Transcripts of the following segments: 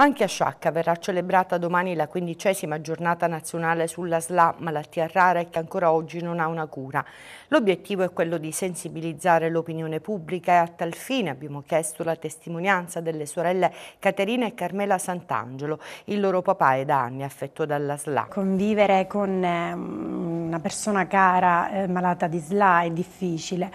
Anche a Sciacca verrà celebrata domani la quindicesima giornata nazionale sulla SLA, malattia rara e che ancora oggi non ha una cura. L'obiettivo è quello di sensibilizzare l'opinione pubblica e a tal fine abbiamo chiesto la testimonianza delle sorelle Caterina e Carmela Sant'Angelo. Il loro papà è da anni affetto dalla SLA. Convivere con ehm, una persona cara eh, malata di SLA è difficile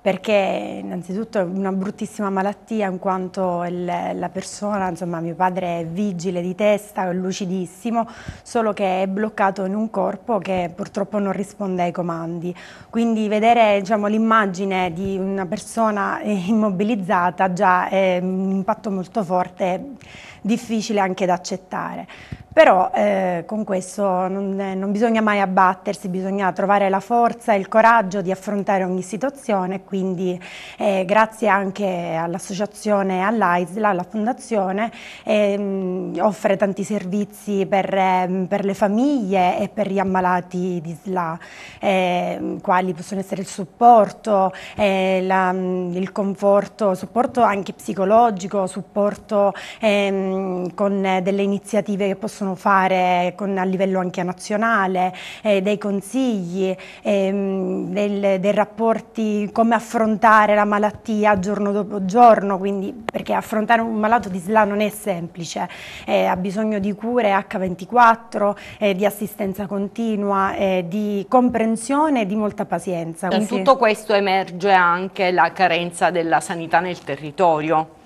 perché innanzitutto è una bruttissima malattia in quanto il, la persona, insomma mio padre è vigile di testa, è lucidissimo, solo che è bloccato in un corpo che purtroppo non risponde ai comandi. Quindi vedere diciamo, l'immagine di una persona immobilizzata già è un impatto molto forte difficile anche da accettare. Però eh, con questo non, non, bisogna mai abbattersi, bisogna trovare la forza e il coraggio di affrontare ogni situazione, quindi eh, grazie anche all'associazione, all'AISLA, alla fondazione, eh, offre tanti servizi per, ehm, per, le famiglie e per gli ammalati di SLA, ehm, quali possono essere il supporto, eh, la, il conforto, supporto anche psicologico, supporto... Ehm, Ehm, con eh, delle iniziative che possono fare con, a livello anche nazionale, eh, dei consigli, ehm, del, dei rapporti, come affrontare la malattia giorno dopo giorno, quindi, perché affrontare un malato di SLA non è semplice, eh, ha bisogno di cure H24, eh, di assistenza continua, eh, di comprensione e di molta pazienza. In quindi... tutto questo emerge anche la carenza della sanità nel territorio.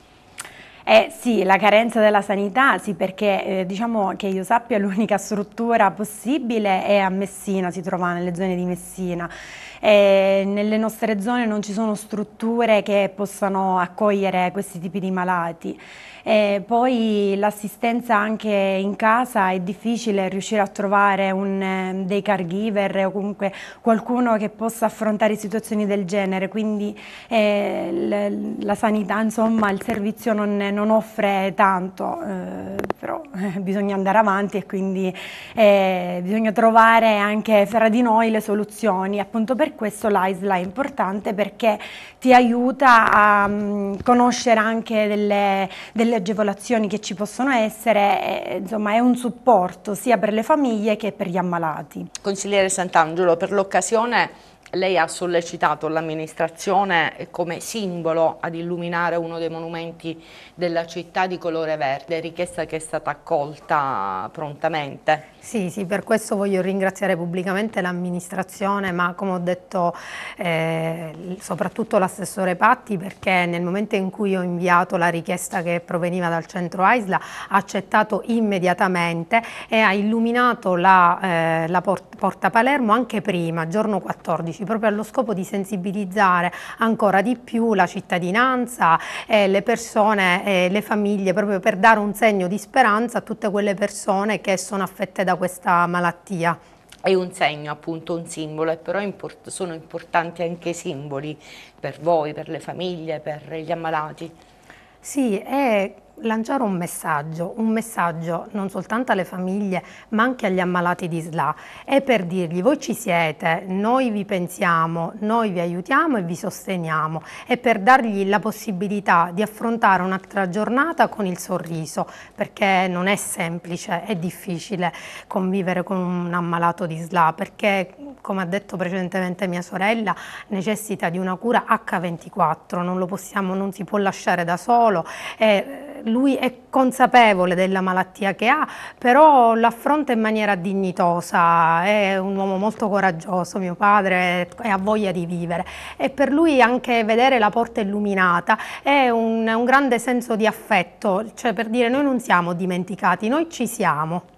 Eh sì, la carenza della sanità, sì, perché eh, diciamo che io sappia l'unica struttura possibile è a Messina, si trova nelle zone di Messina eh, nelle nostre zone non ci sono strutture che possano accogliere questi tipi di malati. E poi l'assistenza anche in casa è difficile riuscire a trovare un, ehm, dei caregiver o comunque qualcuno che possa affrontare situazioni del genere, quindi eh, la sanità, insomma, il servizio non, non offre tanto, eh, però eh, bisogna andare avanti e quindi eh, bisogna trovare anche fra di noi le soluzioni, appunto perché questo l'ISLA è importante perché ti aiuta a um, conoscere anche delle, delle, agevolazioni che ci possono essere, e, eh, insomma è un supporto sia per le famiglie che per gli ammalati. Consigliere Sant'Angelo, per l'occasione lei ha sollecitato l'amministrazione come simbolo ad illuminare uno dei monumenti della città di colore verde, richiesta che è stata accolta prontamente. Sì, sì, per questo voglio ringraziare pubblicamente l'amministrazione, ma come ho detto eh, soprattutto l'assessore Patti perché nel momento in cui ho inviato la richiesta che proveniva dal centro AISLA ha accettato immediatamente e ha illuminato la, eh, la porta Palermo anche prima, giorno 14 oggi, proprio allo scopo di sensibilizzare ancora di più la cittadinanza, eh, le persone, eh, le famiglie, proprio per dare un segno di speranza a tutte quelle persone che sono affette da questa malattia è un segno appunto, un simbolo, però import sono importanti anche i simboli per voi, per le famiglie, per gli ammalati. Sì, è lanciare un messaggio, un messaggio non soltanto alle famiglie ma anche agli ammalati di SLA e per dirgli voi ci siete, noi vi pensiamo, noi vi aiutiamo e vi sosteniamo e per dargli la possibilità di affrontare un'altra giornata con il sorriso perché non è semplice, è difficile convivere con un ammalato di SLA perché come ha detto precedentemente mia sorella necessita di una cura H24, non lo possiamo, non si può lasciare da solo e lui è consapevole della malattia che ha, però l'affronta in maniera dignitosa, è un uomo molto coraggioso, mio padre, e ha voglia di vivere e per lui anche vedere la porta illuminata è un, un grande senso di affetto, cioè per dire noi non siamo dimenticati, noi ci siamo.